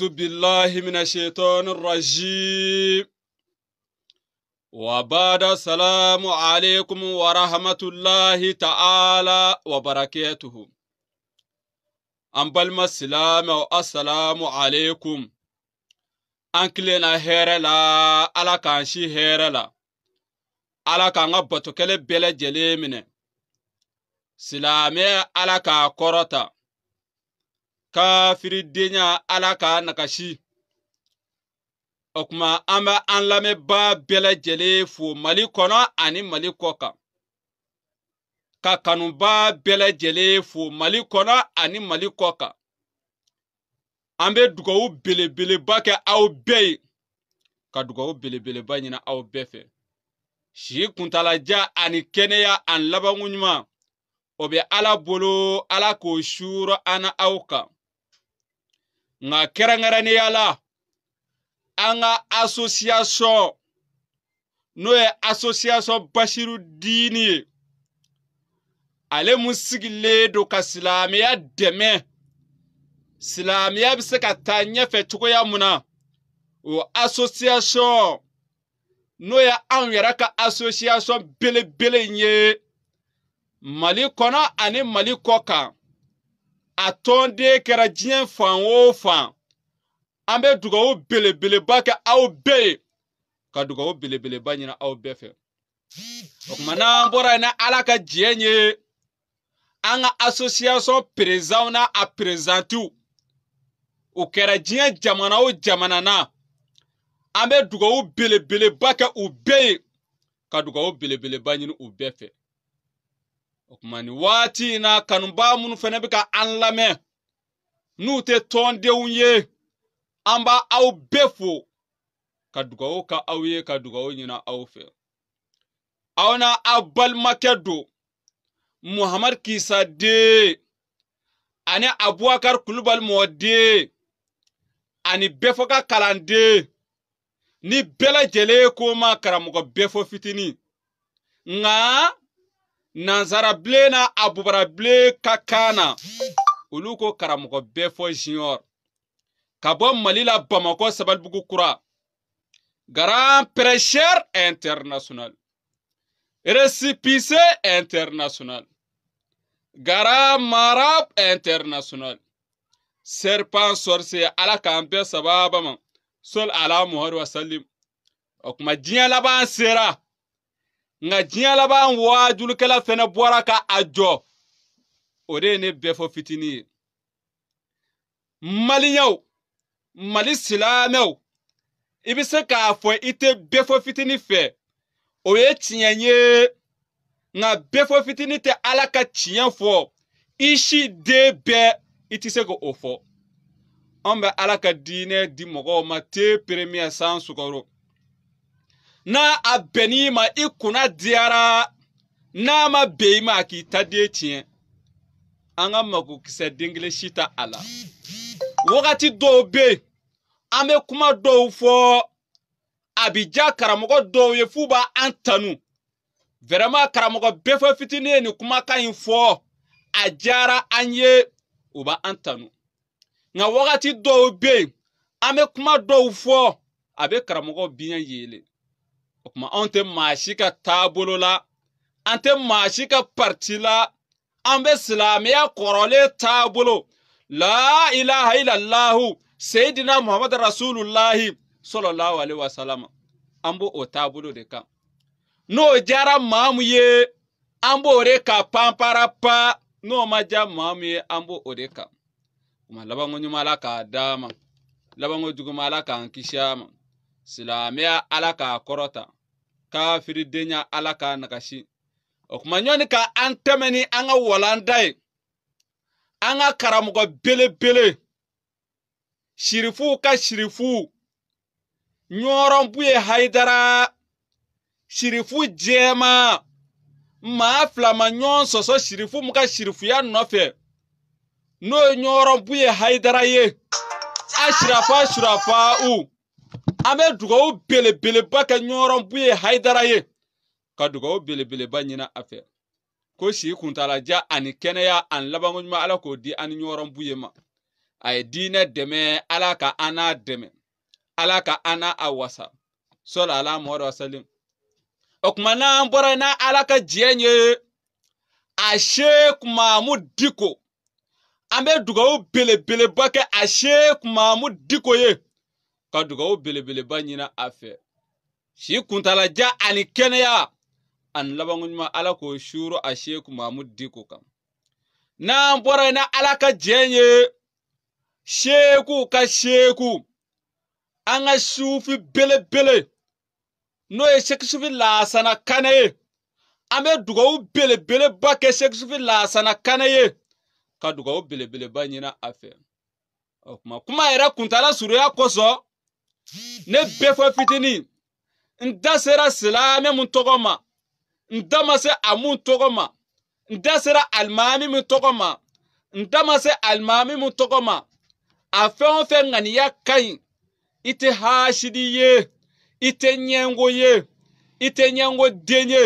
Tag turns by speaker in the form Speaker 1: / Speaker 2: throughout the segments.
Speaker 1: أعوذ بالله من الشيطان الرجيم وبعد السلام عليكم ورحمة الله تعالى وبركاته أنبل ما السلام والسلام عليكم أنكلنا هيرلا على كانشي هيرلا ألا كان أبتو كلي بلا جليمنا سلامي ألا كان كورتا kafiridenya ala k'a nakasi o kuma an bɛ an lamɛnbaa bɛɛ lajɛlen fo mali kɔnɔ ani mali kɔ kan ka kanubaa bɛɛ lajɛlen fo mali kɔnɔ ani mali kɔ kan an bɛ dugawu belebeleba kɛ aw bɛɛ ye ka dugawu belebeleba ɲini aw bɛɛ fɛ si kuntalaja ani kɛnɛya ani labankoɲuman o bɛ ala bolo ala k'o suuro an aw kan nka kɛrɛnkɛrɛnnenya la an ka association n'o ye association basiru diini ye ale mun sigilen don ka silamɛya dɛmɛ silamɛya bɛ se ka taa ɲɛfɛ cogoya mun na o association n'o ye anw yɛrɛ ka association belebele in ye mali kɔnɔ ani mali kɔ kan a tɔnden kɛra diɲɛ fan o fan an bɛ dugawu belebeleba kɛ aw bɛɛ ye ka dugawu belebeleba ɲini aw bɛɛ fɛ o tuma n'an bɔra yen ni ala ka diɲɛ ye an ka association perezanw n'a a perezantiw o kɛra diɲɛ jamana o jamana na an bɛ dugawu belebeleba kɛ u bɛɛ ye ka dugawu belebeleba ɲini u bɛɛ fɛ okumani waati na kanuba minnu fɛnɛ bɛ ka an lamɛn n'u tɛ tɔndenw ye an b'a aw bɛɛ fo ka dugawu ka aw ye ka dugawu ɲini aw fɛ aw na aw balimakɛ don muhamad kisa den ani abubakar kulubali mɔden ani bɛɛ fɔ ka kalanden ni bɛɛ lajɛlen ko ma karamɔgɔ bɛɛ fɔ fitinin nka nansara bilen na abubara bilen ka kan na olu ko karamɔgɔ bɛɛ fɔ junior ka bɔ mali la bamakɔ sabalibugu kura grand prêcheur international récépissé international grand marabe international serpent sorcier ala k'an bɛɛ sababa ma sol ala muhari wasalim o kuma diɲɛ laban sera nka diɲɛ laban waajulikɛla fɛnɛ bɔra ka a jɔ o de ye ne bɛɛ fɔ fitinin ye maliyɛnw mali silamɛw i bɛ se k'a fɔ i tɛ bɛɛ fɔ fitinin fɛ o ye tiɲɛ ye nka bɛɛ fɔ fitinin tɛ ala ka tiɲɛ fɔ i si den bɛɛ i tɛ se k'o fɔ anw bɛ ala ka diinɛ di mɔgɔw ma te peremiya san sugaro n'a a bɛnn'i ma i kunna diyara n'a ma bɛn i ma a k'i ta den tiɲɛ an ka magokisɛ den kelen si ta a la wagati dɔw bɛ yen an bɛ kuma dɔw fɔ a bi diya karamɔgɔ dɔw ye f'u b'a an tanu vɛrɛma karamɔgɔ bɛɛ fɔ fitinin ye nin kumakan in fɔ a diyara an ye u b' an tanu nka wagati dɔw bɛ yen an bɛ kuma dɔw fɔ a bɛ karamɔgɔ biɲɛ yeelen O kuma anw tɛ maa si ka taabolo la an tɛ maa si ka pariti la an bɛ silamɛya kɔrɔlen taabolo la ilaha illallahu seyidina muhamadu rasulullahi sallallahu alaihi wasalama an b'o o taabolo de kan n'o diyara maa min ye an b'o de ka panpara n'o ma diya maa min ye an b'o o de kan kuma labanko ɲuman ala k'a d'a ma labanko juguman ala k'an kisi a ma silamɛya ala k'a kɔrɔta kafiri denya ala ka nagasi o kuma ɲɔni ka an tɛmɛni an ka walanda ye an ka karamɔgɔ belebele sirifuw ka sirifuw ɲɔrɔnbu ye hayidara sirifu jɛma maa fila ma ɲɔgɔn sɔsɔ sirifu mu ka sirifuya nɔfɛ n'o ye ɲɔrɔnbu ye hayidara ye a sirafa sirafa u an bɛ dugawu belebeleba kɛ ɲɔrɔnbu ye hayidara ye ka dugawu belebeleba ɲina a fɛ ko si kuntalaja ani kɛnɛya ani labanko ɲuman ala k'o di an ni ɲɔrɔnbu ye ma a ye diinɛ dɛmɛ ala ka an n'a dɛmɛ ala ka an n'a a wasa sɔli ala mɔdɔ wasalim o kuma n'an bɔra n'a ala ka diɲɛ ye a sheek mamu diko an bɛ dugawu belebeleba kɛ a sheek mamu diko ye ka dugawu belebeleba ɲini a fɛ si kuntalaja ani kɛnɛya ani labankoɲuman ala k'o suro a sheku mahamudu diko kan n'an bɔra yen na ala ka jɛn ye sheku ka sheku an ka sufi belebele n'o ye sekisufi laasana kane ye an bɛ dugawu belebeleba kɛ sekisufi laasana kane ye ka dugawu belebeleba ɲini a fɛ o kuma kuma yɛrɛ kuntala surunya kosɔn ne bɛɛ fɔ fitinin n da sera silamɛ min tɔgɔ ma n da ma se a mun tɔgɔ ma n da sera alimami min tɔgɔ ma n da ma se alimami min tɔgɔ ma a fɛn o fɛn ŋaniya ka ɲi i tɛ haasidi ye i tɛ ɲɛngo ye i tɛ ɲɛngo den ye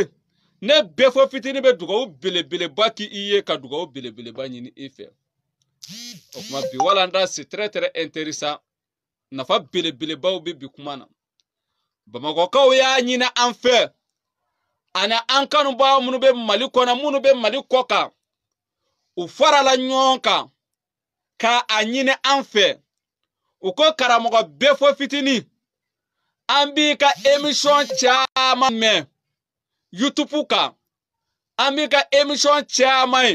Speaker 1: ne bɛɛ fɔ fitinin bɛ dugawu belebeleba k'i ye ka dugawu belebeleba ɲini i fɛ o tuma bi wala n da c'est très très intéressant nafa belebelebaw bɛ bi kuma na bamakɔkaw y'a ɲini an fɛ ani an kanubaga minnu bɛ mali kɔnɔ minnu bɛ mali kɔ kan u farala ɲɔgɔn kan ka a ɲini an fɛ u ko karamɔgɔ bɛɛ fo fitinin an b'i ka emisiyɔn caman mɛn yutubu kan an b'i ka emisiyɔn caman ye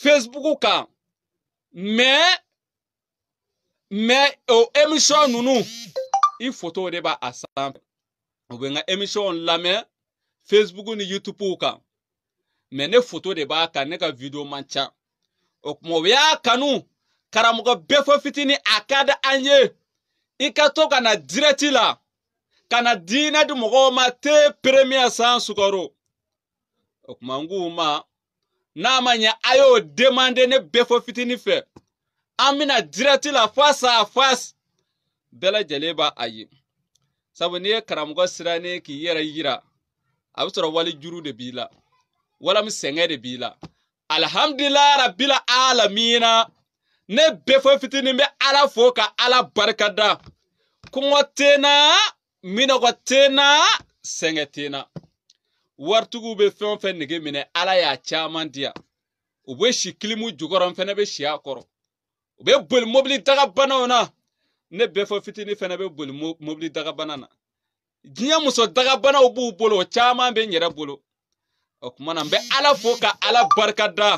Speaker 1: fesibuku kan mɛ o emisiyɔn ninnu i foto de b'a a sanfɛ u bɛ n ka emisiyɔn lamɛn facebook ni youtube kan mɛ ne foto de b'a kan ne ka video man ca o tuma u y'a kanu karamɔgɔ bɛɛ fɔ fitinin a ka di an ye i ka to ka na dirɛti la ka na diinɛ di mɔgɔw ma te première san sukaro o tuma n k'u ma n'a ma ɲɛ a y'o demande ne bɛɛ fɔ fitinin fɛ. an bɛna dirɛti la face à face bɛɛ lajɛlen b'a a ye sabu n'i ye karamɔgɔ sirannen k'i yɛrɛ yira a bɛ sɔrɔ wali juru de b'i la walima sɛgɛn de b'i la alihamdulilayi rabila alamina ne bɛɛ fɔ fitinin bɛ ala fo ka ala barikada kɔngɔ tɛ n na minɔgɔ tɛ n na sɛgɛn tɛ n na waritigiw bɛ fɛn o fɛn nege minɛ ala y'a caman di yan u bɛ si kilimu jukɔrɔ n fana bɛ si a kɔrɔ. u be boli mobili daga banaw na ne bɛɛ fɔ fitini fɛnɛ be boli mobili daga bana na diɲɛ muso daga banaw b'u bolo o caaman be n yɛrɛ bolo o kumana n bɛ ala fo ka ala barika da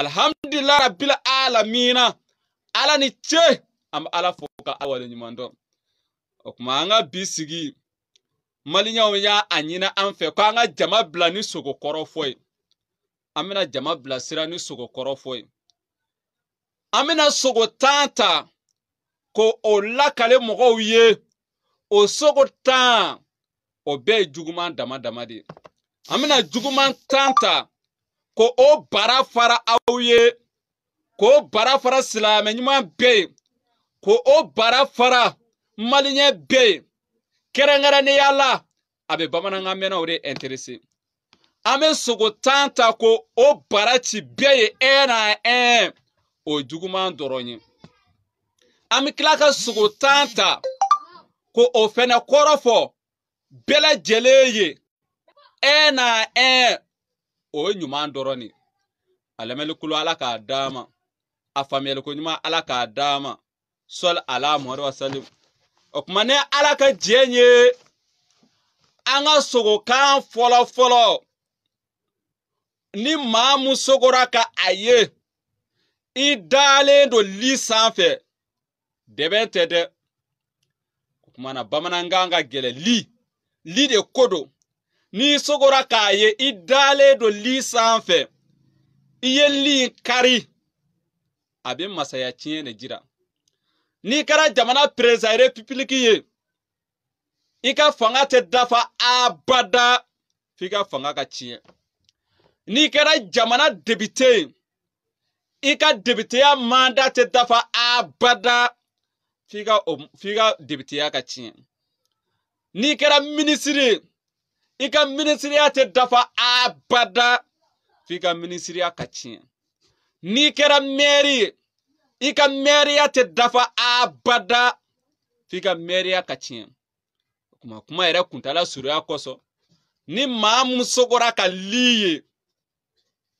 Speaker 1: alhamdulila rabila alamina ala ni ce an bɛ ala fo ka ala waleɲuman dɔn o kuma an ka bi sigi maliɲɛw y'a a ɲini an fɛ ko an ka jama bila ni sogo kɔrɔ fɔ ye an bɛna jama bilasira ni sogo kɔrɔ fɔ ye an bena sogo tan ta ko o lakale mɔgɔw ye o sogo tan o bɛɛ ye juguman dama dama de an bena juguman tan ta ko o bara fara aw ye k'o bara fara silamɛ ɲuman bɛɛ ye ko o bara fara maliɲɛ bɛɛ ye kɛrɛnkɛrɛnnenya la a bɛ bamanankan mɛnnaw de ɛnterese an bɛ sogo tan ta ko o bara ci bɛɛ ye ɛn na ɛn E e, o juguman dɔrɔn ye an bɛ tila ka sogo tan ta ko o fɛnɛ kɔrɔ fɔ bɛɛ lajɛlen ye ɛ na ɛ o ye ɲuman dɔrɔn de alamɛlikulu ala k'a d'a ma a faamuyaliko ɲuman ala k'a d'a sɔli ala muhamadu wasalim o tuma ni ala ka diɲɛ ye an ka sogokan fɔlɔfɔlɔ ni maa mun sogora ka a ye. i dalen don li sanfɛ dɛbɛ tɛ dɛ o kuma na bamanankan ka gɛlɛ li li de ko don n'i sogora k'a ye i dalen don li sanfɛ i ye li kari a bɛ masaya tiɲɛ de jira n'i kɛra jamana perezan repipiliki ye i ka fanga tɛ dafa abada f'i ka fanga ka tiɲɛ n'i kɛra jamana debite ye i ka debitiya manda tɛ dafa abada f'i ka f'i ka debitiya ka tiɲɛ n'i kɛra minisiri ye i ka minisiriya tɛ dafa abada f'i ka minisiriya ka tiɲɛ n'i kɛra mɛri ye i ka mɛriya tɛ dafa abada f'i ka mɛriya ka tiɲɛ kuma kuma yɛrɛ kuntala surunya kosɔn ni maa mun sogora ka li ye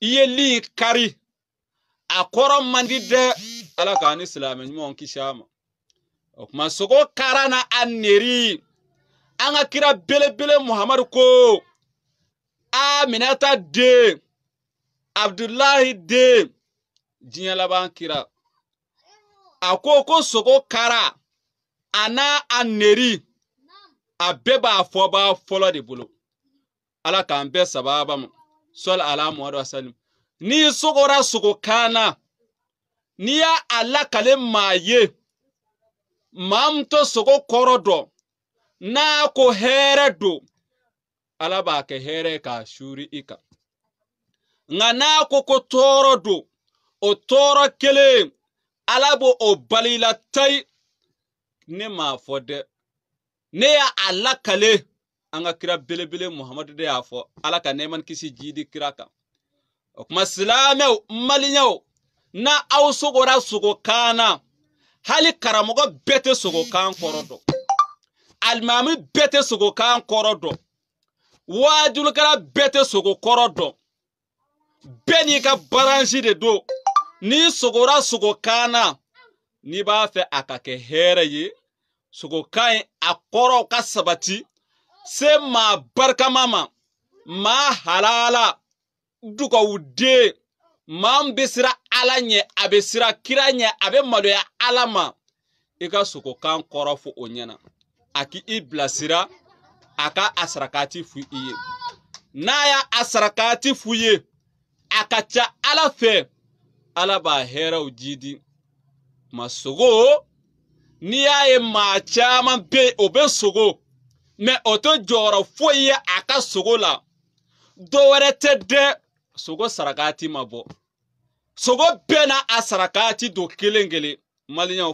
Speaker 1: i ye li kari a kɔrɔ man di dɛ ala k'an ni silamɛ ɲumanw kisi a ma o kuma sogo kara na a neri an ka kira belebele muhamadu ko aminata den abdulahi den diɲɛ laban kira a ko ko sogo kara a n'a a neri a bɛɛ b'a fɔ b'a fɔlɔ de bolo ala k'an bɛɛ sababa ma sɔli ala muhamadu wa salim n'i sogora sogo kaana n'i y'a a lakale maa ye maa min sogo kɔrɔ n'a ko hɛrɛ don ala b'a kɛ hɛrɛ k'a shuri i kan n'a ko ko tɔɔrɔ don o tɔɔrɔ kelen ala b'o o balila tai ne m'a fɔ ne y'a lakale an ka kira belebele muhamadu de y'a fɔ ala ka kisi jidi kira kan o kuma silamɛw maliɲɛw na aw sogora sogokan na hali karamɔgɔ bɛɛ tɛ sogokan kɔrɔ dɔn alimami bɛɛ tɛ sogokan kɔrɔ dɔn waajulikɛla bɛɛ tɛ sogo kɔrɔ dɔn bɛɛ n'i ka baransi de don n'i sogora sogokan na n'i b'a fɛ a ka kɛ hɛrɛ ye sogokan in a kɔrɔw ka sabati se maa barikama ma maa halala dugawu den maa min bɛ siran ala ɲɛ a bɛ siran kira ɲɛ a bɛ maloya ala ma i ka sogo kan kɔrɔ fɔ o ɲɛna a k'i bilasira a ka a sarakati f'i ye n'a y'a a sarakati f'u ye a ka ca ala fɛ ala b'a hɛrɛw ji di ma sogo n'i y'a ye maa caman bɛ yen o bɛ sogo mɛ o tɛ jɔyɔrɔ foyi ye a ka sogo la dɔwɛrɛ tɛ dɛ. sogo sarakati ma bɔ sogo bɛɛ na a sarakati don kelen kelen maliɲɛw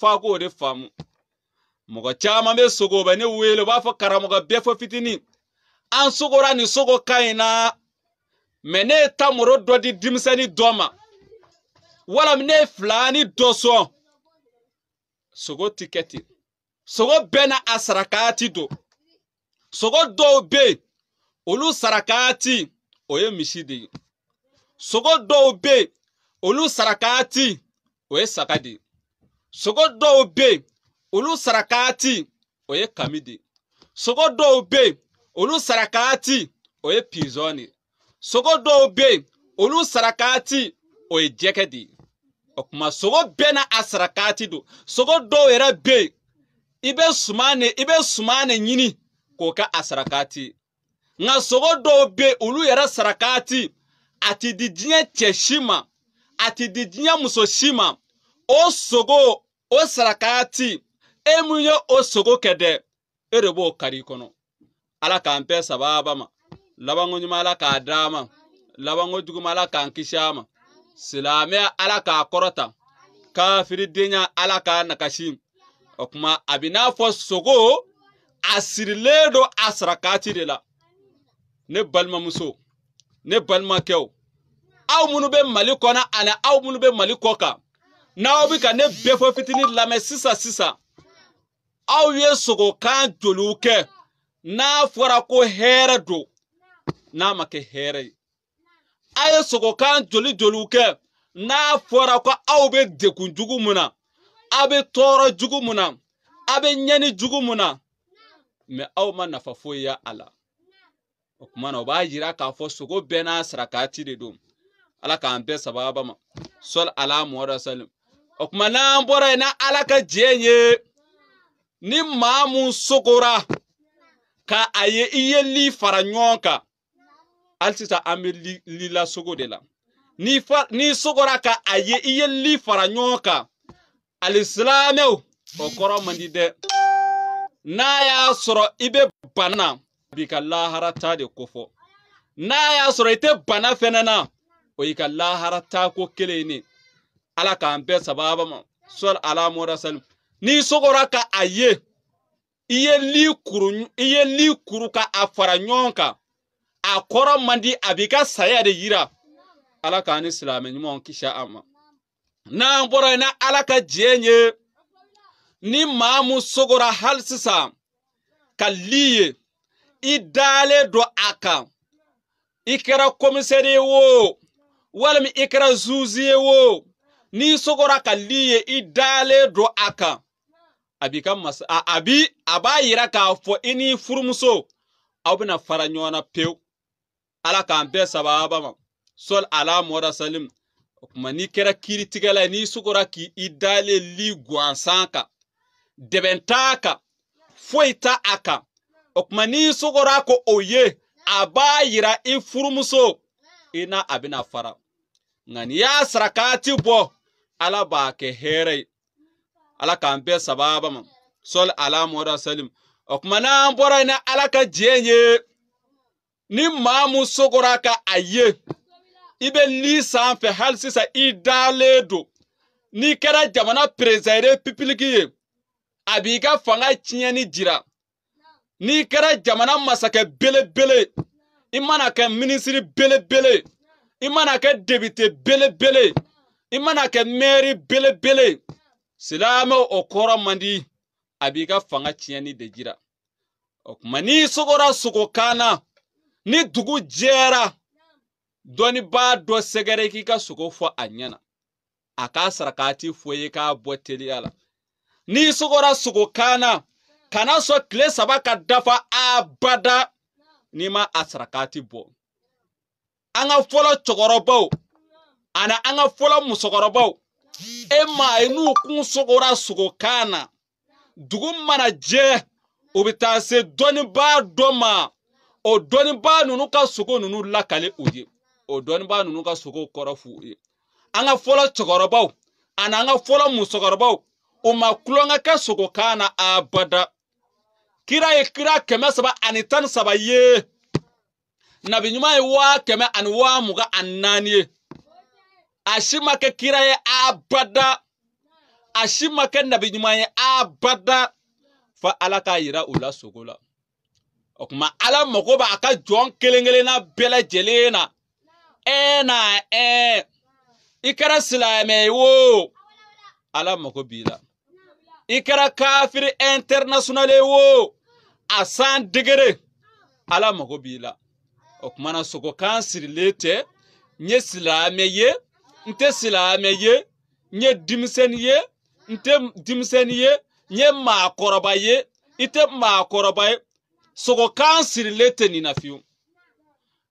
Speaker 1: f'a k'o de faamu mɔgɔ caman bɛ sogo bɛ ne wele u b'a fɔ karamɔgɔ bɛɛ fɔ fitinin an sogora nin sogo ka ɲi na mɛ ne ye tamoro dɔ di denmisɛnnin dɔ ma walima ne ye filani dɔ sɔn sogo ti kɛ ten sogo bɛɛ na a sarakati don sogo dɔw bɛ yen olu sarakati. o ye misi de ye sogo dɔw bɛ yen olu saraka ti o ye saga de ye sogo dɔw bɛ yen olu saraka ti o ye kami de ye sogo dɔw bɛ yen olu saraka ti o ye pizɔn de ye sogo dɔw bɛ yen olu saraka ti o ye jɛgɛ de ye o tuma sogo bɛɛ na a saraka ti don sogo dɔw yɛrɛ bɛ yen i bɛ suman de i bɛ suman de ɲini k'o kɛ a saraka ti ye. nka sogo dɔw bɛ olu yɛrɛ saraka ti a ti di diɲɛ cɛ si ma a ti di diɲɛ muso si ma o sogo o saraka ti e mun ye o sogo kɛ dɛ e de b'o kari i kɔnɔ ala k'an bɛɛ sababa ma labanko ɲuman ala k'a d'a ma labanko jugu ma ala k'an kisi a ma silamɛya ala k'a kɔrɔta kafiridenya ala k'a nakasi o kuma a bi n'a fɔ sogo a sirilen don a sarakati de la. ne balimamuso ne balimakɛw aw minnu bɛ mali kɔnɔ ani aw minnu bɛ mali kɔ kan n'aw bɛ ka ne bɛɛ fɔ fitinin lamɛn sisan sisan aw ye sogokan joliw kɛ n'a fɔra ko hɛrɛ don n'a ma kɛ hɛrɛ ye aw ye sogokan joli joliw kɛ n'a fɔra ko aw bɛ degun jugu mun na aw bɛ tɔɔrɔ jugu mun na aw bɛ ɲɛni jugu mun na mɛ aw ma nafa foyi y'a la. o kuma na o b'a yira k'a fɔ sogo bɛɛ n'a sarakati de don ala k'an bɛɛ sababa ma sɔli ala muhara salim o kuma n'an bɔra yen na ala ka jɛ ye ni maa mun sogora ka a ye i ye li fara ɲɔgɔn kan hali sisan an bɛ li lasogo de la n'i fa n'i sogora ka a ye i ye li fara ɲɔgɔn kan alisilamɛw o kɔrɔ man di dɛ n'a y'a sɔrɔ i bɛ bana na. b'i ka lahara ta de kofɔ n'a y'a sɔrɔ i tɛ bana fɛnɛ na o y'i ka lahara ko kelen ne ala k'an bɛɛ sababa ma sɔli ala mɔdasalim n'i sogora ka a ye i ye li kuru i ye li kuru ka a fara ɲɔgɔn kan a kɔrɔ man di a b'i ka saya de yira ala k'an ni silamɛ ɲumanw kisi a ma n'an bɔra yen na ala ka diɲɛ ye ni maa mun sogora hali sisan ka li ye i dalen don a kan i kɛra komisɛri ye wo walima i kɛra zuzi ye wo n'i sogora ka li ye i dalen don a kan a b'i ka masa a, a bi a b'a yira k'a fɔ i n'i furumuso aw bɛna fara ɲɔgɔn na pewu ala k'an bɛɛ sababa ma sɔli ala mɔda salim o kuma n'i kɛra kiiritigɛla ye n'i sogora k'i dalen li gansan kan dɛbɛn t'a kan foyi t'a kan o kuma n'i sogora ko o ye a b'a yira i furumuso i na a bɛna fara nka n'i y'a sara bɔ ala b'a kɛ hɛrɛ ye ala k'an bɛɛ sababa ma sɔli ala mɔda salim o kuma n'an bɔra yen ni ala ka diɲɛ ye ni maa mun sogora ka a ye i bɛ li sanfɛ hali sisan i dalen don n'i kɛra jamana perezan ye republiki ye a b'i ka fanga tiɲɛni jira. n'i kɛra jamana masakɛ belebele i mana kɛ minisiri belebele i mana kɛ debite belebele i mana kɛ mɛri belebele silamɛw o kɔrɔ man di a b'i ka fanga tiɲɛni de jira o tuma n'i sogora sogo kan na ni dugu jɛra dɔnnibaa dɔ sɛgɛrɛ k'i ka sogo fɔ a ɲɛna a k'a sara k'a ti fɔ i ye k'a bɔ teliya la n'i sogora sogo kan na kana sɔn kile saba ka dafa abada n'i ma a sarakati bɔ an ka fɔlɔ cɛkɔrɔbaw ani an ka fɔlɔ musokɔrɔbaw e maa ye n'u kun sogora sogo na dugu mana jɛ u bɛ taa se dɔnnibaa dɔ ma o dɔnnibaa ninnu ka sogo ninnu lakale u ye o dɔnnibaa ninnu ka sogo kɔrɔ f'u ye an ka fɔlɔ cɛkɔrɔbaw ani an ka fɔlɔ musokɔrɔbaw u ma kulonkɛ kɛ sogo na abada kira ye kira kɛmɛ saba ani tan ni saba ye nabi ɲuman ye waa kɛmɛ ani waa mugan ani naani ye a si ma kɛ kira ye abada a si ma kɛ nabi ɲuman ye abada fa ala k'a yira u la sogo la o tuma ala mago b'a ka jɔn kelen kelenna bɛɛ lajɛlen na ɛɛ na ɛɛ i kɛra silamɛ ye wo ala mago b'i la i kɛra kafiri international ye wo a san degere ala mago b'i la o kumana sogo kan sirile tɛ n ye silamɛ ye n tɛ silamɛ ye n ye denmisɛnnin ye n tɛ denmisɛnnin ye n ye maakɔrɔba ye i tɛ maakɔrɔba ye sogo kan sirile tɛ nin na fiyewu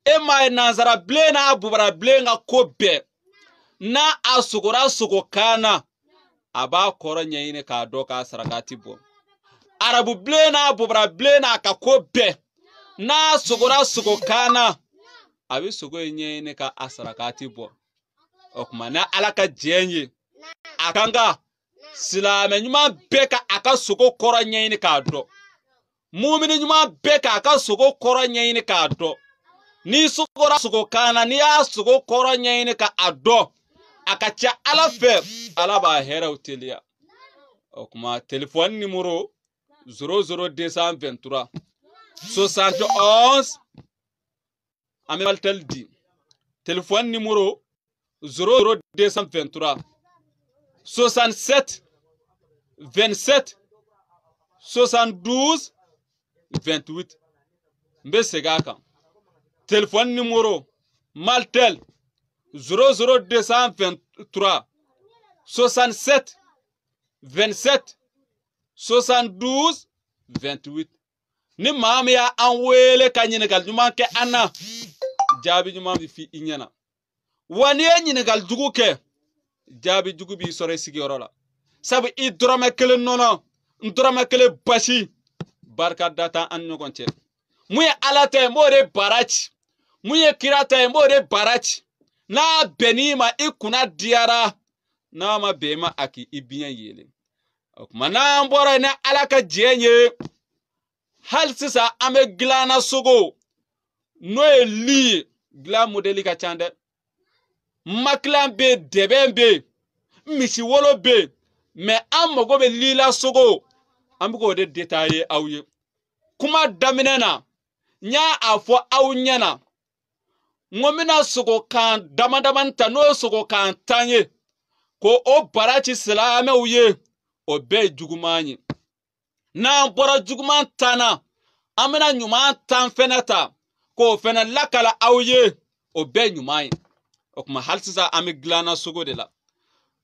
Speaker 1: e m'a ye nansara bilen n'a bubara bilen ka ko bɛɛ n'a a sogora sogo kan na a b'a kɔrɔ ɲɛɲini k'a dɔn k'a saraka ti bɔ. arabu bilen n'a bobara bilen n'a ka ko bɛɛ n'a sogora sogo kan na a bɛ sogo in ɲɛɲini ka a sara k'a ti bɔ o tuma ni ala ka diɲɛ ye a kan ka silamɛ ɲuman bɛɛ ka a ka sogo kɔrɔ ɲɛɲini k'a dɔn mumini ɲuman bɛɛ ka a ka sogo kɔrɔ ɲɛɲini k'a dɔn n'i sogora sogo kan na n'i y'a sogo kɔrɔ ɲɛɲini ka a dɔn a ka ca ala fɛ ala b'a hɛrɛw teliya o tuma telefɔni nimoro 00223 71 Amel Maltel dit téléphone numéro 00223 67 27 72 28 Mbese Gaka téléphone numéro Maltel 00223 67 27 72 28 ni maa min y'an weele ka ɲininkali ɲuman kɛ an na jaabi ɲuman bɛ fi i ɲɛna wa n'i ye ɲininkali jugu kɛ jaabi jugu b'i sɔrɔ i sigiyɔrɔ la sabu i dɔrɔmɛ kelen nɔnɔ n dɔrɔmɛ kelen basi barika da t'an an ni ɲɔgɔn cɛ mun ye ala ta ye n b'o de baara ci mun ye kira ta ye n b'o de baara ci n'a bɛnn'i ma i kunna diyara n'a ma bɛn i ma a k'i biɲɛ yeelen kumana an bɔra ni ala ka diɲɛ ye hali sisan an bɛ gilanna sogo n'o ye li ye gilan modeli ka ca dɛ makilan bɛ yen dɛbɛn bɛ yen misi wolo bɛ yen mɛ an mago bɛ lila sogo an bɛ k'o de detaye aw ye kuma daminɛ na n y'a a fɔ aw ɲɛna n ko n bɛna sogokan dama damani ta n'o ye sogokan tan ye k'o o bara ci silamɛw ye. o bɛɛ ye juguman ye n'an bɔra juguman tan na an bɛna ɲuman tan fɛnɛ ta k'o fɛnɛ lakala aw ye o bɛɛ ye ɲuman ye o kuma hali sisan an bɛ dilanna sogo de la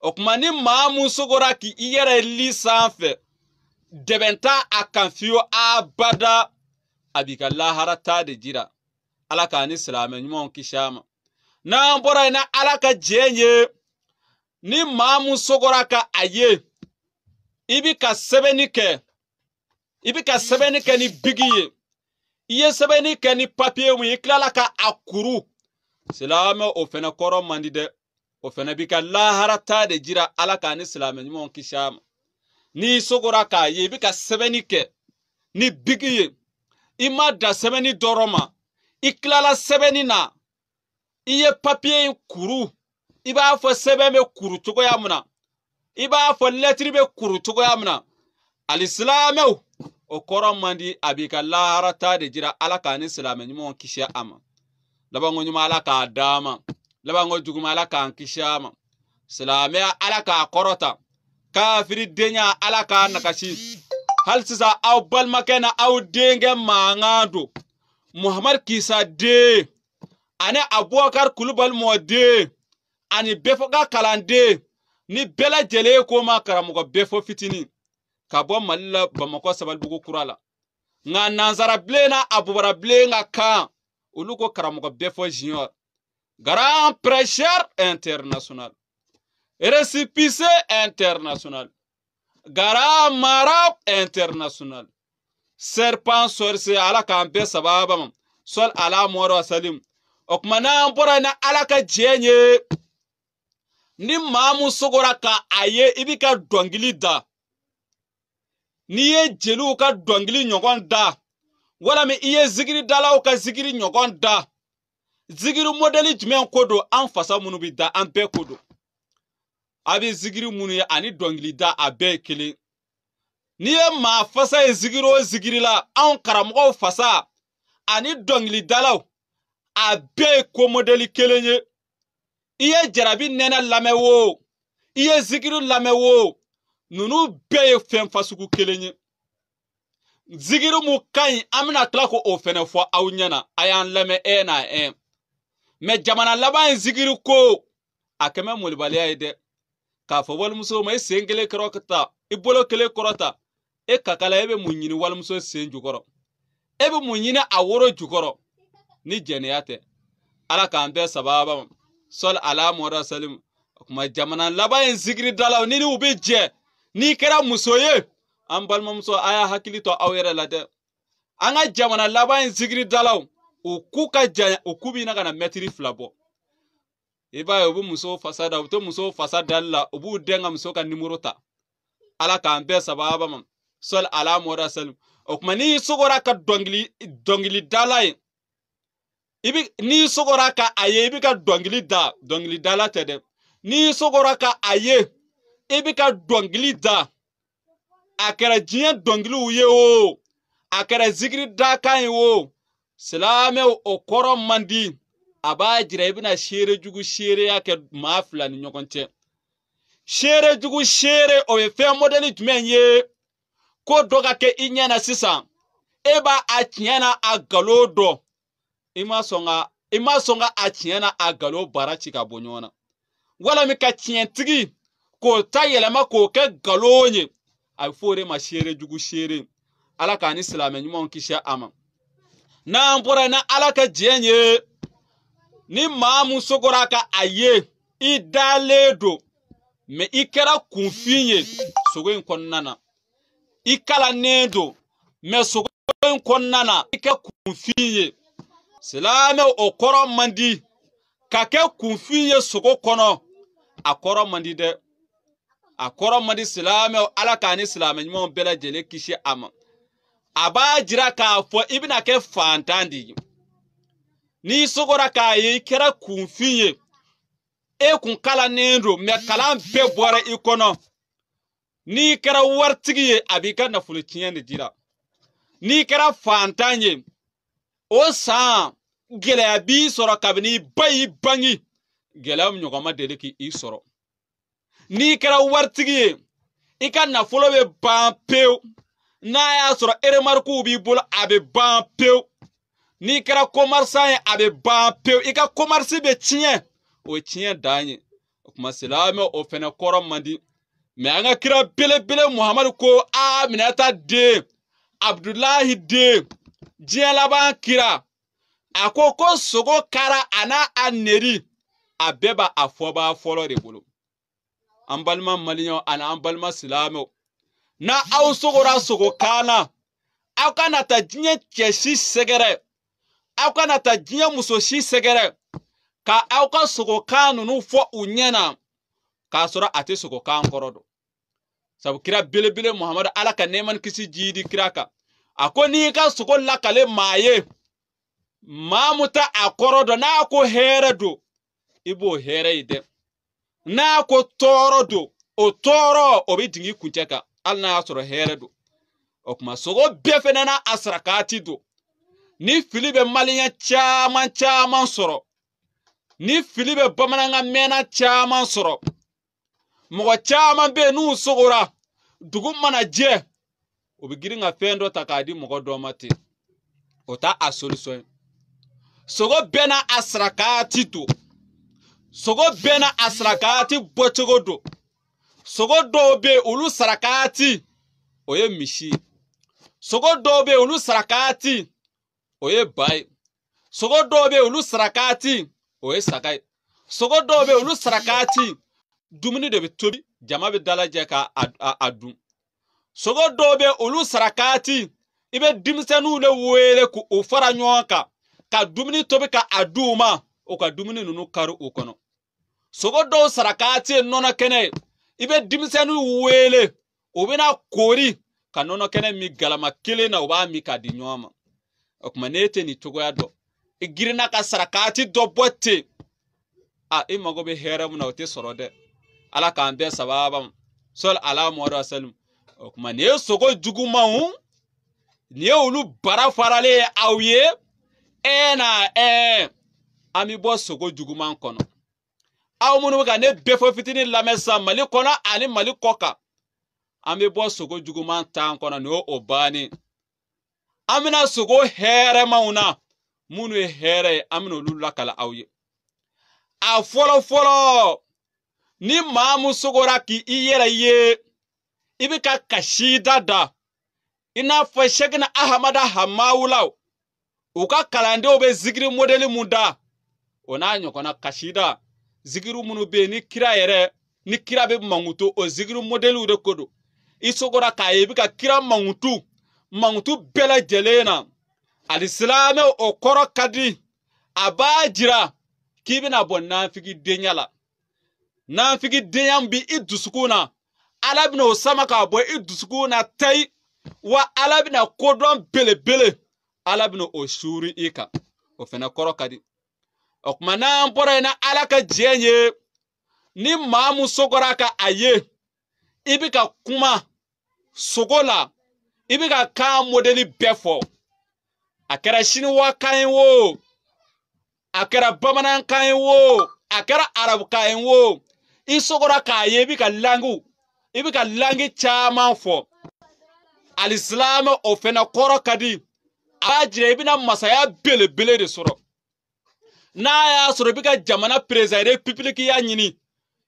Speaker 1: o kuma ni maa mun sogora k'i yɛrɛ li sanfɛ dɛbɛn a kan fiyewu abada a b'i ka lahara ta de jira ala k'a ni silamɛ ɲumanw kisi a ma n'an bɔra yen na ala ka jɛ ye ni maa mun sogora ka a ye i bi ka sɛbɛnni kɛ i bi ka sɛbɛnni kɛ ni bigi ye i ye sɛbɛnni kɛ ni papiye mun ye i tilala ka a kuru silamɛ o fɛnɛ kɔrɔ man di dɛ o fɛnɛ b'i ka laharata de jira ala k'a ni silamɛ ɲumanw kisi a ma n'i sogora k'a ye i bi ka sɛbɛnni kɛ ni bigi ye i ma da sɛbɛnni dɔrɔn ma i tilala sɛbɛnni na i ye papiye in kuru i b'a fɔ sɛbɛn bɛ kuru cogoya mun na i b'a fɔ lɛtiri bɛ kuru cogoya min na alisilamɛw o kɔrɔ man di a b'i ka laharata de jira ala k'a ni silamɛ ɲumanw kisi a ma labanko ɲuman ala k'a d'a ma labanko juguman ala k'an kisi a ma silamɛya ala k'a kɔrɔta kafiri denya ala k'a nakasi hali sisan aw balimakɛ na aw denkɛ mankan don muhamadu kisa den ani abubakar kulubali mɔden ani bɛɛ ka kalanden ni bɛɛ lajɛlen ye ko ma karamɔgɔ bɛɛ fɔ fitinin ka bɔ mali la bamakɔ sabalibugu kura la nka nansara bilen na abubara bilen ka kan olu ko karamɔgɔ bɛɛ fɔ junior grand prêcheur international récépissé international grand marabe international serpent sorcier ala k'an bɛɛ sababa ma sɔli ala mɔdɔ salim o tuma n'an bɔra ni ala ka diɲɛ ye ni maa mun sogora ka a ye i bi ka dɔnkili da n'i ye jeliw ka dɔnkili ɲɔgɔn da walama i ye zigiridalaw ka zigiri ɲɔgɔn da zigiri modeli jumɛn ko don an fasa minnu bi da an bɛɛ ko don a bɛ zigiri minnu ye ani dɔnkili da a bɛɛ ye kelen n'i ye maa fasa ye zigiri o zigiri la anw karamɔgɔw fasa ani dɔnkilidalaw a bɛɛ ye ko modeli kelen ye i ye jarabi nɛnɛ lamɛn wo i ye zikiri lamɛn wo ninnu bɛɛ ye fɛn fasugu kelen ye zikiri mu ka ɲi an bɛna tila e e. k'o fɛnɛ fɔ aw ɲɛna a y'an lamɛn ɛ na ɛ mɛ jamana laban in zikiri ko a kɛmɛ molibaliya ye dɛ k'a fɔ walimuso ma i sen kelen kɔrɔ ta i bolo kelen kɔrɔ ta e ka kala e bɛ mun ɲini walimuso sen jukɔrɔ e bɛ mun ɲini a woro jukɔrɔ ni jɛnɛya tɛ ala k'an bɛɛ sababa ma sɔli ala mɔda salim kuma jamana laban in zikiri da la ni u bɛ jɛ n'i kɛra muso ye an balimamuso a y'a hakili to aw yɛrɛ la dɛ an ka jamana laban in zikiri dalaw u k'u ka janya u k'u bɛna ka na mɛtiri fila bɔ i b'a ye u bɛ musow fasa da u tɛ musow fasa dali la u b'u dɛn ka muso ka nimoro ta ala k'an bɛɛ sababa ma sɔli ala mɔda salim o tuma n'i sogora ka dɔnkili dɔnkilidala ye i bi n'i sogora ka a ye i bi ka dɔnkili da dɔnkilidala tɛ dɛ n'i sogora ka a ye i bi ka dɔnkili da a kɛra diɲɛ dɔnkiliw ye o a kɛra zikiri dakan ye o silamɛw o kɔrɔ man di a b'a jira i bɛna seere jugu seereya kɛ maa fila ni ɲɔgɔn cɛ seere jugu seere o ye fɛn mɔdɛli jumɛn ye ko dɔ ka kɛ i ɲɛ na sisan e b'a a tiɲɛ na a nkalon dɔn i ma sɔn ka i ma sɔn ka a tiɲɛ na a galo bara ci ka bɔ ɲɔgɔn na walima ka tiɲɛtigi k'o ta yɛlɛma k'o kɛ galo ye a bɛ fɔ o de ma seere jugu seere ala k'an ni silamɛ ɲumanw kisi a ma n'an bɔra na ala ka diɲɛ ye ni maa mun sogora ka a ye i dalen don mɛ i kɛra kunfin ye sogo in kɔnɔna na i kalannen don mɛ sogo in kɔnɔna na i kɛ kunfin ye silamɛ o kɔrɔ man di ka kɛ kunfin ye sogo kɔnɔ a kɔrɔ man di dɛ a kɔrɔ man di silamɛ ala k'a ni silamɛ ɲumanw bɛɛ lajɛlen kisi a ma a b'a jira k'a fɔ i bɛna kɛ fantan de ye n'i sogora k'a ye i kɛra kunfin ye e kun kalannen don mɛ kalan bɛɛ bɔra i kɔnɔ n'i kɛra waritigi ye a b'i ka nafolo tiɲɛ de dira n'i kɛra fantan ye o san gɛlɛya b'i sɔrɔ kabini i ba y'i bange gɛlɛya ɲɔgɔn ma deli k'i sɔrɔ n'i kɛra waritigi ye i ka nafolo bɛ ban pewu n'a y'a sɔrɔ eremarikiw b'i bolo a bɛ ban pewu n'i kɛra komarisan ye a bɛ ban pewu i ka komarisi bɛ tiɲɛ o ye tiɲɛ dan ye o tuma silamɛ o fana kɔrɔ man di mɛ an ka kira belebele muhamadu ko a minɛta den abudulayi den diɲɛ laban kira a ko ko sogo kara a n'a a neri a bɛɛ b'a a fɔbaa fɔlɔ de bolo an balima maliyɛnw ani an balima silamɛw na aw sogora sogo kan na aw kana ta diɲɛ cɛ si sɛgɛrɛ aw kana ta diɲɛ muso si sɛgɛrɛ ka aw ka sogo kan ninnu fɔ u ɲɛ na k'a sɔrɔ a tɛ sogo kan kɔrɔ don sabu kira belebele muhamadu ala ka nɛɛma ni kisi jiidi kira kan a ko n'i ka sogo lakale maa ye maa mu tɛ a kɔrɔ dɔn n'a ko hɛrɛ don i b'o hɛrɛ ye dɛ n'a ko tɔɔrɔ don o tɔɔrɔ o bɛ digi i kuncɛ kan hali n'a y'a sɔrɔ hɛrɛ don o tuma sogo bɛɛ fɛnɛ n'a a sarakati don ni fili bɛ maliyɛn caman caman sɔrɔ ni fili bɛ bamanankan mɛnna caman sɔrɔ mɔgɔ caman bɛ yen n'u sogora dugu mana jɛ o be girin ka fɛn dɔ ta k'a di mɔgɔ dɔ ma ten o t'a a solution ye sogo bɛɛ na a sarakati don sogo bɛɛ na a sarakati bɔcogo don sogo dɔw bɛ yen olu sarakati o ye misi ye sogo dɔw bɛ yen olu sarakati o ye ba ye sogo dɔw bɛ yen olu sarakati o ye saga ye sogo dɔw bɛ yen olu sarakati dumuni de bɛ tobi jama bɛ dalajɛ k'a dun sogo dɔw bɛ olu sarakati i bɛ denmisɛnninw de wele k'u fara ɲɔgɔn kan ka dumuni tobi ka di u ma o ka dumuni ninnu kari u kɔnɔ sogo dɔw sarakati ye nɔnɔ kɛnɛ ye i bɛ denmisɛnninw wele u bɛna koori ka nɔnɔ kɛnɛ min galama kelen na u b'a min k'a di ɲɔgɔn ma o tuma n'e tɛ nin cogoya dɔn i girinna ka sarakati dɔ bɔ ten a i mago bɛ hɛrɛ mun na o tɛ sɔrɔ dɛ ala k'an bɛɛ sababa ma sɔli ala mɔdɔ salim o kuma nin ye sogo jugumanw nin ye olu bara faralen ye aw ye ɛ na ɛ e, an bi bɔ sogo juguman kɔnɔ aw minnu bɛ ka ne bɛɛ fɔ lamɛn sisan mali kɔnɔ ani mali kɔ kan an bɛ bɔ sogo juguman tan kɔnɔ nin y'o bannen an bɛna sogo hɛrɛmaw na minnu ye hɛrɛ ye an bɛna olu lakali aw ye a fɔlɔ fɔlɔ ni maa min sogora k'i yɛrɛ ye. i bi ka kasida da i n'a fɔ shekina ahamada hamawulaw u ka kalandenw bɛ zikiri modeli mun da o n'a ɲɔgɔnna kasida zikiri minnu bɛ yen ni kira yɛrɛ ni kira bɛ mankutu o zikiri modeliw de ko don i sogora k'a ye i bɛ ka kira mankutu mankutu bɛɛ lajɛlen na alisilamɛ o kɔrɔ ka di a b'a jira k'i bɛna bɔ nanfigi la nanfigi denya bɛ i dusukun na ala alabina o sama k'a bɔ i dusukun na tayi wa ala bina kodɔn belebele ala bina o suuri i kan o fɛnɛ kɔrɔ ka di o kuma n'an bɔra yen na ala ka diɲɛ ye ni maa mu sogora ka a ye i bi ka kuma sogo la i bi ka kan modeli bɛɛ fɔ a kɛra siniwa kan ye wo a kɛra bamanankan ye wo a kɛra arabukan ye wo i sogora k'a ye i bi ka langiw i bɛ ka langi caman fɔ alisilamɛ o fana kɔrɔ ka di a b'a jira i bɛna masaya belebele de sɔrɔ n'a y'a sɔrɔ i bɛ ka jamana perezayire pipiliki y'a ɲini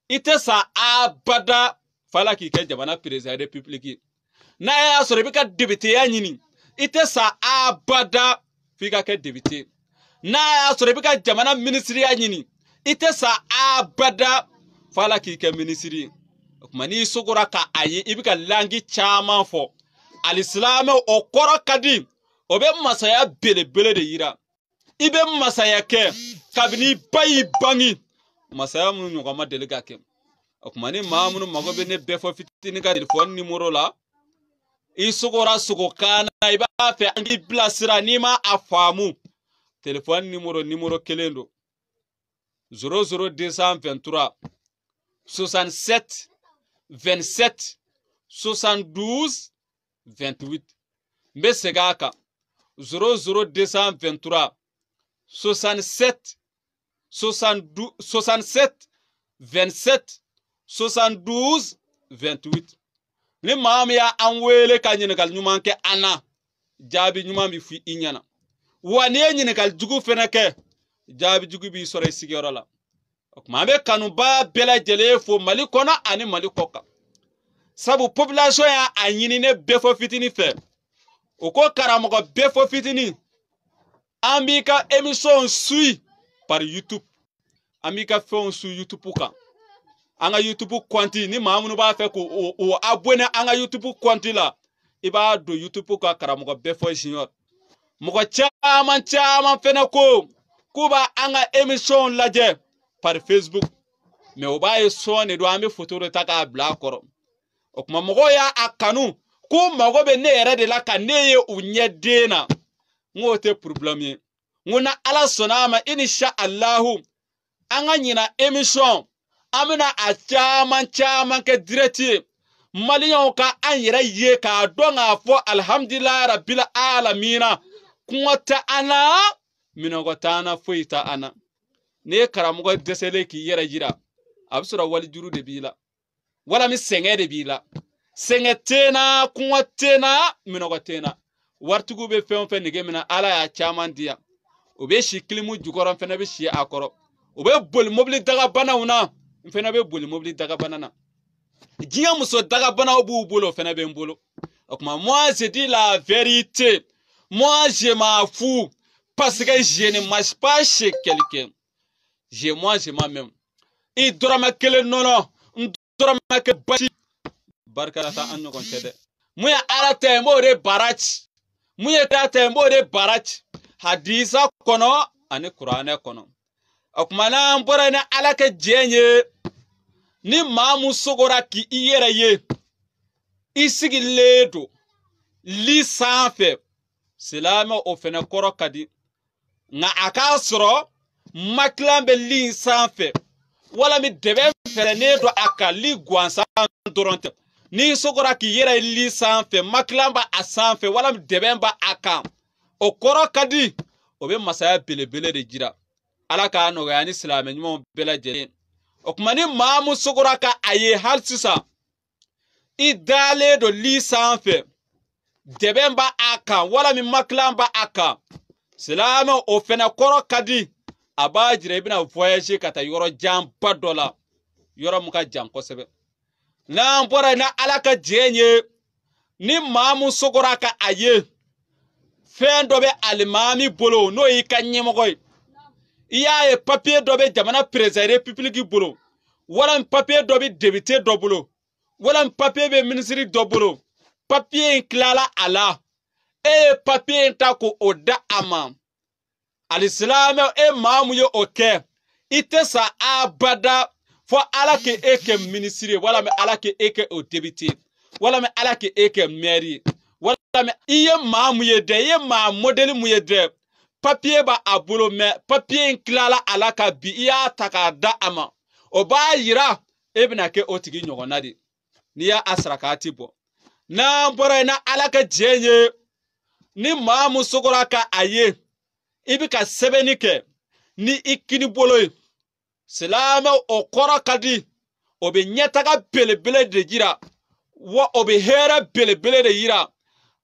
Speaker 1: i tɛ sa abada fala k'i kɛ jamana perezayire pipiliki n'a y'a sɔrɔ i bɛ ka debiteya ɲini i tɛ sa abada f'i ka kɛ debite n'a y'a sɔrɔ i bɛ ka jamana minisiriya ɲini i tɛ sa abada fala k'i kɛ minisiri ye. o tuma n'i sogora ka a ye i bɛ ka langi caman fɔ alisilamɛ o kɔrɔ ka di o bɛ masaya belebele de yira i bɛ masaya kɛ kabini ba y'i bange masaya minnu ɲɔgɔn ma deli ka kɛ o tuma ni maa minnu mago bɛ ne bɛɛ fɔ fitinin ka telefɔni nimoro la i sogora sogo kan na i b'a fɛ an k'i bilasira n'i ma a faamu telefɔni nimoro nimoro kelen don 00223 67 27 72 28 n bɛ segin a kan 00 223 67 72 67 27 72 28 ni maa min y'an wele ka ɲininkali ɲuman kɛ an na jaabi ɲuman bɛ fɔ i ɲɛna wa n'i ye ɲininkali jugu fana kɛ jaabi jugu b'i sɔrɔ i sigiyɔrɔ la. o tuma an bɛ kanuba bɛɛ lajɛlen fo mali kɔnɔ ani mali kɔ kan sabu population y'a a ɲininen bɛɛ fɔ fitinin fɛ o ko karamɔgɔ bɛɛ fɔ fitinin an b'i ka émission sui par youtube an b'i ka fɛnw su youtube kan an ka youtube kɔnti ni maa minnu b'a fɛ k'o o abonné an ka youtube kɔnti la i b'a don youtube ka karamɔgɔ bɛɛ fɔ junior mɔgɔ caman caman fɛnɛ ko k'u b'a an ka émission lajɛ. par facebook mais o b'a ye sɔɔni don an bɛ foto de ta k'a bila a kɔrɔ o tuma mɔgɔw y'a a kanu k'u mago bɛ ne yɛrɛ de la ka ne ye u ɲɛ den na n k'o tɛ porobilɛmu ye n na ala sɔnna a ma insha allahu an ka ɲina emisɔn an bɛna a caman caman kɛ dirɛti ye ka an yɛrɛ ye k'a dɔn k'a fɔ alihamdulilayi rabila alamina kɔngɔ tɛ an na minɔgɔ t'an na foyi tɛ n'i ye karamɔgɔ dɛsɛlen k'i yɛrɛ jira a bɛ sɔrɔ walijuru de b'i la walami sɛgɛn de b'i la sɛgɛn tena kɔngɔ tena minɔgɔ tena waritigiw bɛ fɛn o fɛn nege minɛ ala y'a caman di yan u bɛ si kilimu jukɔrɔ n fana bɛ si a kɔrɔ u bɛ boli mobili dagabanaw na n fana bɛ boli mobili dagabana na diɲɛ muso dagabanaw b'u bolo o fana bɛ n bolo o tuma moi je dis la vérité moi je m'en fous parce que je ne marche pas chez quelqu'un j'ai moi j'ai moi-même i dɔrɔmɛ kelen nɔnɔ n dɔrɔmɛ kelen basi barika ta an ɲɔgɔn cɛ dɛ mun ye ala ta ye n b'o de baara ci mun ye kira ta ye n b'o de baara ci hadisa kɔnɔ ani kuranɛ kɔnɔ o tuma n'an bɔra ni ala kɛ diɲɛ ye ni maa mun sogora k'i i yɛrɛ ye i sigilen don li sanfɛ silamɛ o fɛnɛ kɔrɔ ka di nka a k'a sɔrɔ makilan bɛ li sanfɛ walima dɛbɛ fɛrɛnnen don a kan li gansan dɔrɔn tɛ n'i sokora k'i yɛrɛ ye li sanfɛ makilan b'a a sanfɛ walima dɛbɛ b'a a kan o kɔrɔ ka di o bɛ masaya belebele de jira ala k'a nɔgɔya ni silamɛ ɲumanw bɛɛ lajɛlen o tuma ni maa mun sokora ka a ye hali sisan i dalen don li sanfɛ dɛbɛ b'a a kan walima makilan b'a a kan silamɛ o fɛnɛ kɔrɔ ka di. a b'a jira i bɛna voyage ka taa yɔrɔ janba dɔ la yɔrɔ min ka jan kosɛbɛ n'an bɔra yen na ala ka diɲɛ ye ni maa mun sogora ka a ye fɛn dɔ bɛ alimaami bolo n'o y'i ka ɲɛmɔgɔ ye i y'a ye papiye dɔ bɛ jamana perezida republiki bolo wala papiye dɔ bɛ debite dɔ bolo wala papiye bɛ minisiri dɔ bolo papiye in tilala a la e ye papiye in ta k'o da a ma alisilamɛ e maa mun ye o kɛ i tɛ sa abada fɔ ala ke e kɛ minisiri ye walima ala ke e kɛ o debite walima ala ke e kɛ mɛri ye walima i ye maa mun ye dɛ i ye maa mɔdɛli mun ye dɛ papiye b'a a bolo mɛ papiye in tilala a la ka bin i y'a ta k'a da a ma o b'a yira e bɛna kɛ o tigi ɲɔgɔnna de n'i y'a saraka ti bɔ n'an bɔra yen na ala ka diɲɛ ye ni maa mun sogora ka a ye. i bi ka sɛbɛnni kɛ ni i kini bolo ye silamɛ o kɔrɔ ka di o bi ɲɛtaga belebele de jira wa o bɛ hɛrɛ belebele de yira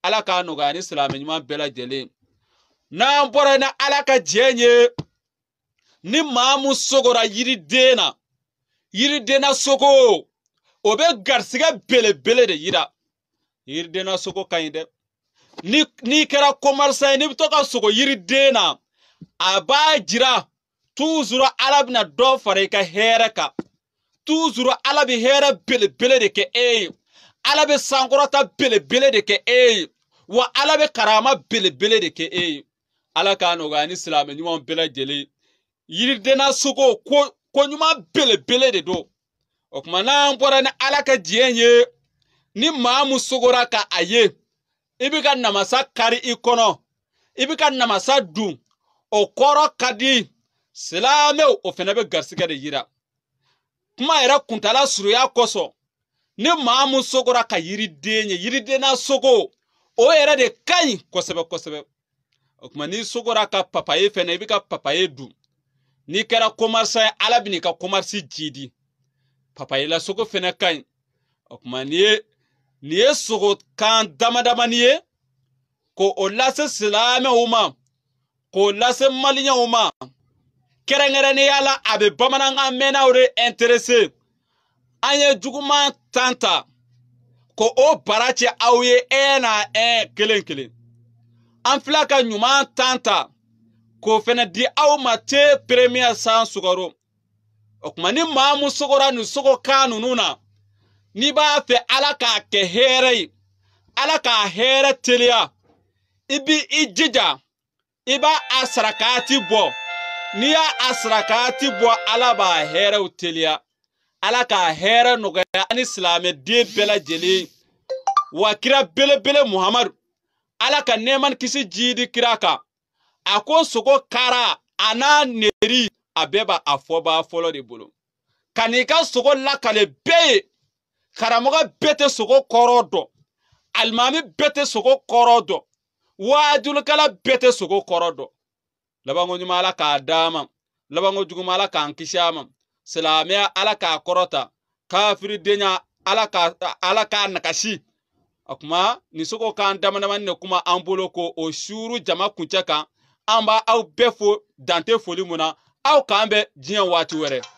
Speaker 1: ala k'a nɔgɔya ni silamɛ ɲuman bɛɛ lajɛlen n'an bɔra ni ala ka jɛ ye ni maa mun sogora yiriden na yiridenna sogo o bɛ garisigɛ belebele de yira yiridenna sogo ka ɲi dɛ n'i kɛra komarisa ye n'i bɛ to ka sogo yiriden na a b'a jira tuzuru ala bɛna dɔ fara i ka hɛrɛ kan tuzuru ala bɛ hɛrɛ belebele de kɛ e ye ala bɛ sankɔrɔta belebele de kɛ e ye wa ala bɛ karama belebele de kɛ e ye ala k'a nɔgɔya ni silamɛ ɲumanw bɛɛ lajɛlen yiridenna sogo ko koɲuman belebele de don o tuma n'an bɔra ni ala ka diɲɛ ye ni maa mun sogora ka a ye i bi ka namasa kari i kɔnɔ i bi ka namasa dun o kɔrɔ ka di silamɛw o fɛnɛ bɛ garisigɛ de yira kuma yɛrɛ kuntala surunya kosɔn ni maa mun sogora ka yiriden ye yiridenna sogo o yɛrɛ de ka ɲi kosɛbɛ kosɛbɛ o tuma n'i sogora ka papaye fɛnɛ i bi ka papaye dun n'i kɛra komarisa ye ala bɛn'i ka komarisi jiidi papaye lasogo fɛnɛ ka ɲi o tuma n'i ye nin ye sogo kan dama damani ye ko o lase silamɛw ma k'o lase maliyɛnw ma kɛrɛnkɛrɛnnenya la a bɛ bamanankan mɛnnaw de ɛnterese an ye juguman tan ta ko o bara cɛ aw ye ɛ n'a ɛ kelen kelen an filɛ ka ɲuman tan ta k'o fɛnɛ di aw ma te peremiya san sugaro o tuma ni maa mun sogora nin sogo kan ninnu na n'i b'a fɛ ala k'a kɛ hɛrɛ ye ala k'a hɛrɛ teliya i b'i i jija i b'a a sarakati bɔ n'i y'a a sarakati bɔ ala b'a hɛrɛw teliya ala k'a hɛrɛ nɔgɔya ani silamɛden bɛɛ lajɛlen wa kira belebele muhamadu ala ka nɛɛma kisi jiidi kira kan a ko sogo kara a n'a neri a bɛɛ b'a a fɔbaa fɔlɔ de bolo ka n'i ka sogo lakale bɛɛ ye karamɔgɔ bɛɛ tɛ sogo kɔrɔ dɔn alimami bɛɛ tɛ sogo kɔrɔ dɔn waajulikɛla bɛɛ tɛ sogo kɔrɔ dɔn labanko ɲuman ala k'a d'a ma labanko juguman ala k'an kisi a ma silamɛya ala k'a kɔrɔta kafiridenya ala k'a ala k'a nagasi a kuma nin sogo k'an dama damani de kuma an bolo ko o suuru jama kuncɛ kan an b'a bɛɛ fo dante foli mun na aw k'an bɛ diɲɛ waati wɛrɛ